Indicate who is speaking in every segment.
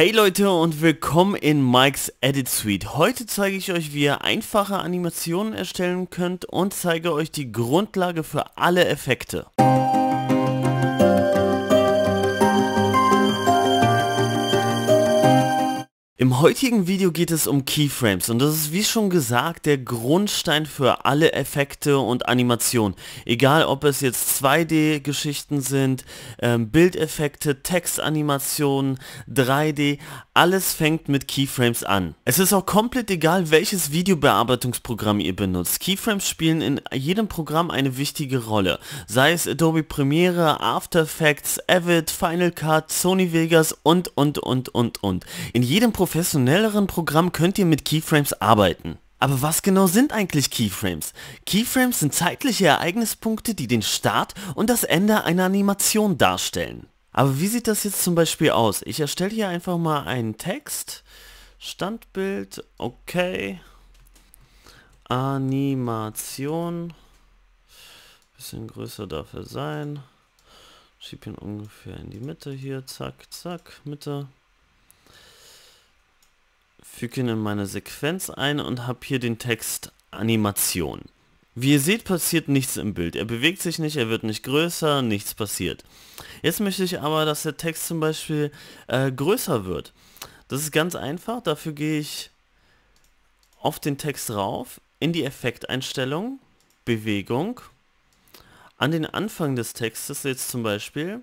Speaker 1: Hey Leute und willkommen in Mike's Edit Suite. Heute zeige ich euch, wie ihr einfache Animationen erstellen könnt und zeige euch die Grundlage für alle Effekte. Im heutigen Video geht es um Keyframes und das ist wie schon gesagt der Grundstein für alle Effekte und Animationen. Egal ob es jetzt 2D-Geschichten sind, ähm, Bildeffekte, Textanimationen, 3D, alles fängt mit Keyframes an. Es ist auch komplett egal, welches Videobearbeitungsprogramm ihr benutzt. Keyframes spielen in jedem Programm eine wichtige Rolle. Sei es Adobe Premiere, After Effects, Avid, Final Cut, Sony Vegas und und und und und. In jedem Programm professionelleren Programm könnt ihr mit Keyframes arbeiten. Aber was genau sind eigentlich Keyframes? Keyframes sind zeitliche Ereignispunkte, die den Start und das Ende einer Animation darstellen. Aber wie sieht das jetzt zum Beispiel aus? Ich erstelle hier einfach mal einen Text. Standbild, okay. Animation. Bisschen größer dafür sein. Schieb ihn ungefähr in die Mitte hier. Zack, zack, Mitte füge ihn in meine Sequenz ein und habe hier den Text Animation. Wie ihr seht, passiert nichts im Bild. Er bewegt sich nicht, er wird nicht größer, nichts passiert. Jetzt möchte ich aber, dass der Text zum Beispiel äh, größer wird. Das ist ganz einfach. Dafür gehe ich auf den Text rauf, in die Effekteinstellung, Bewegung, an den Anfang des Textes jetzt zum Beispiel,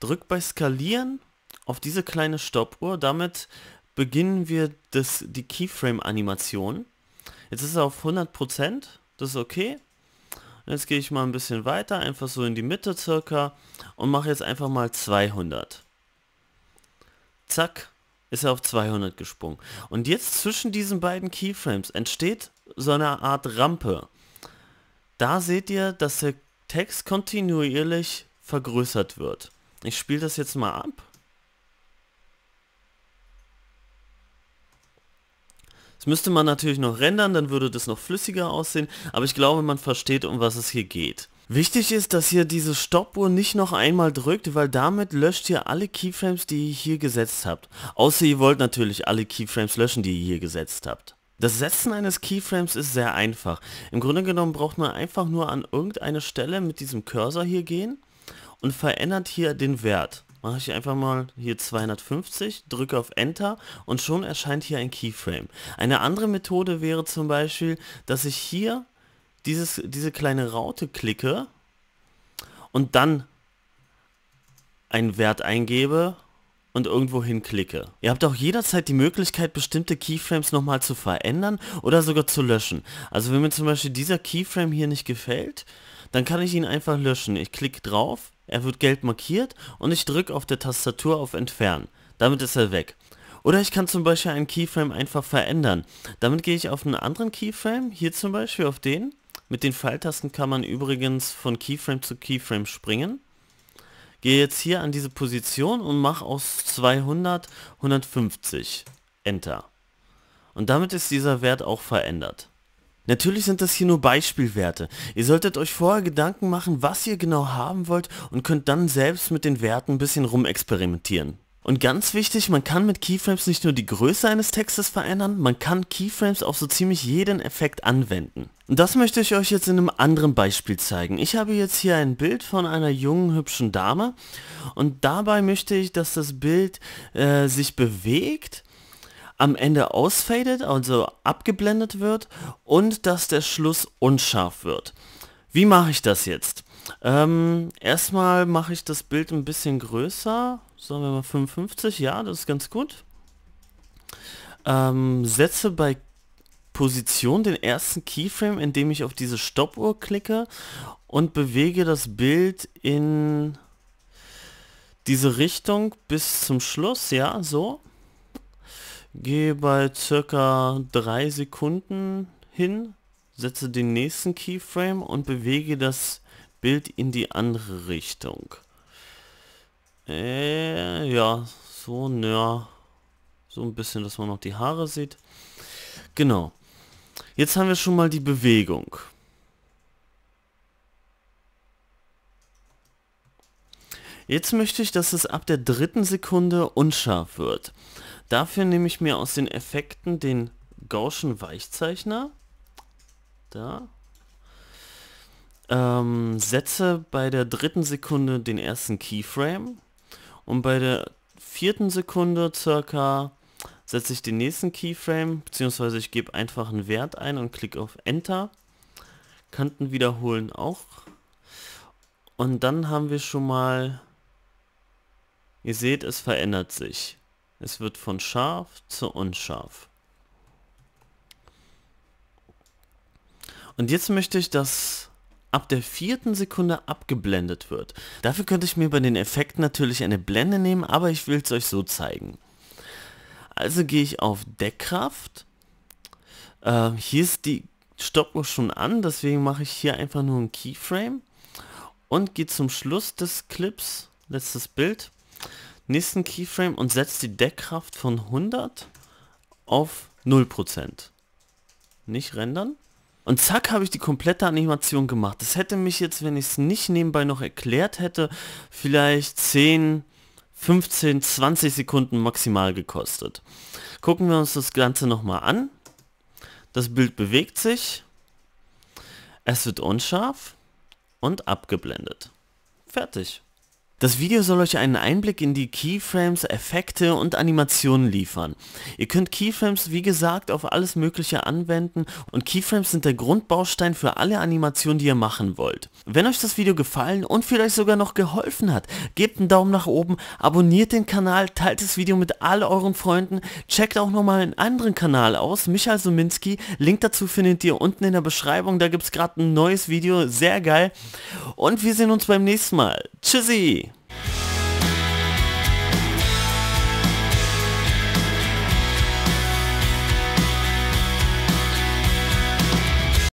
Speaker 1: drück bei Skalieren auf diese kleine Stoppuhr. Damit beginnen wir das, die Keyframe-Animation. Jetzt ist er auf 100%, das ist okay. Jetzt gehe ich mal ein bisschen weiter, einfach so in die Mitte circa und mache jetzt einfach mal 200. Zack, ist er auf 200 gesprungen. Und jetzt zwischen diesen beiden Keyframes entsteht so eine Art Rampe. Da seht ihr, dass der Text kontinuierlich vergrößert wird. Ich spiele das jetzt mal ab. Das müsste man natürlich noch rendern, dann würde das noch flüssiger aussehen, aber ich glaube, man versteht, um was es hier geht. Wichtig ist, dass ihr diese Stoppuhr nicht noch einmal drückt, weil damit löscht ihr alle Keyframes, die ihr hier gesetzt habt. Außer ihr wollt natürlich alle Keyframes löschen, die ihr hier gesetzt habt. Das Setzen eines Keyframes ist sehr einfach. Im Grunde genommen braucht man einfach nur an irgendeine Stelle mit diesem Cursor hier gehen und verändert hier den Wert mache ich einfach mal hier 250, drücke auf Enter und schon erscheint hier ein Keyframe. Eine andere Methode wäre zum Beispiel, dass ich hier dieses, diese kleine Raute klicke und dann einen Wert eingebe und irgendwo klicke. Ihr habt auch jederzeit die Möglichkeit, bestimmte Keyframes nochmal zu verändern oder sogar zu löschen. Also wenn mir zum Beispiel dieser Keyframe hier nicht gefällt, dann kann ich ihn einfach löschen. Ich klicke drauf, er wird gelb markiert und ich drücke auf der Tastatur auf Entfernen. Damit ist er weg. Oder ich kann zum Beispiel einen Keyframe einfach verändern. Damit gehe ich auf einen anderen Keyframe, hier zum Beispiel auf den. Mit den Pfeiltasten kann man übrigens von Keyframe zu Keyframe springen. Gehe jetzt hier an diese Position und mache aus 200 150. Enter. Und damit ist dieser Wert auch verändert. Natürlich sind das hier nur Beispielwerte. Ihr solltet euch vorher Gedanken machen, was ihr genau haben wollt und könnt dann selbst mit den Werten ein bisschen rumexperimentieren. Und ganz wichtig, man kann mit Keyframes nicht nur die Größe eines Textes verändern, man kann Keyframes auf so ziemlich jeden Effekt anwenden. Und das möchte ich euch jetzt in einem anderen Beispiel zeigen. Ich habe jetzt hier ein Bild von einer jungen, hübschen Dame und dabei möchte ich, dass das Bild äh, sich bewegt am Ende ausfadet, also abgeblendet wird und dass der Schluss unscharf wird. Wie mache ich das jetzt? Ähm, erstmal mache ich das Bild ein bisschen größer. Sagen wir mal 55, ja, das ist ganz gut. Ähm, setze bei Position den ersten Keyframe, indem ich auf diese Stoppuhr klicke und bewege das Bild in diese Richtung bis zum Schluss, ja, so. Gehe bei circa drei Sekunden hin, setze den nächsten Keyframe und bewege das Bild in die andere Richtung. Äh, ja, so, ja. So ein bisschen, dass man noch die Haare sieht. Genau. Jetzt haben wir schon mal die Bewegung. Jetzt möchte ich, dass es ab der dritten Sekunde unscharf wird. Dafür nehme ich mir aus den Effekten den Gauschen Weichzeichner. Da. Ähm, setze bei der dritten Sekunde den ersten Keyframe und bei der vierten Sekunde circa setze ich den nächsten Keyframe, beziehungsweise ich gebe einfach einen Wert ein und klicke auf Enter. Kanten wiederholen auch. Und dann haben wir schon mal, ihr seht, es verändert sich. Es wird von scharf zu unscharf. Und jetzt möchte ich, dass ab der vierten Sekunde abgeblendet wird. Dafür könnte ich mir bei den Effekten natürlich eine Blende nehmen, aber ich will es euch so zeigen. Also gehe ich auf Deckkraft. Äh, hier ist die Stoppuhr schon an, deswegen mache ich hier einfach nur ein Keyframe und gehe zum Schluss des Clips, letztes Bild, nächsten Keyframe und setze die Deckkraft von 100 auf 0%. Nicht rendern. Und zack, habe ich die komplette Animation gemacht. Das hätte mich jetzt, wenn ich es nicht nebenbei noch erklärt hätte, vielleicht 10, 15, 20 Sekunden maximal gekostet. Gucken wir uns das Ganze nochmal an. Das Bild bewegt sich. Es wird unscharf und abgeblendet. Fertig. Das Video soll euch einen Einblick in die Keyframes, Effekte und Animationen liefern. Ihr könnt Keyframes wie gesagt auf alles mögliche anwenden und Keyframes sind der Grundbaustein für alle Animationen, die ihr machen wollt. Wenn euch das Video gefallen und vielleicht sogar noch geholfen hat, gebt einen Daumen nach oben, abonniert den Kanal, teilt das Video mit all euren Freunden, checkt auch nochmal einen anderen Kanal aus, Michael Suminski, Link dazu findet ihr unten in der Beschreibung, da gibt es gerade ein neues Video, sehr geil und wir sehen uns beim nächsten Mal. Tschüssi!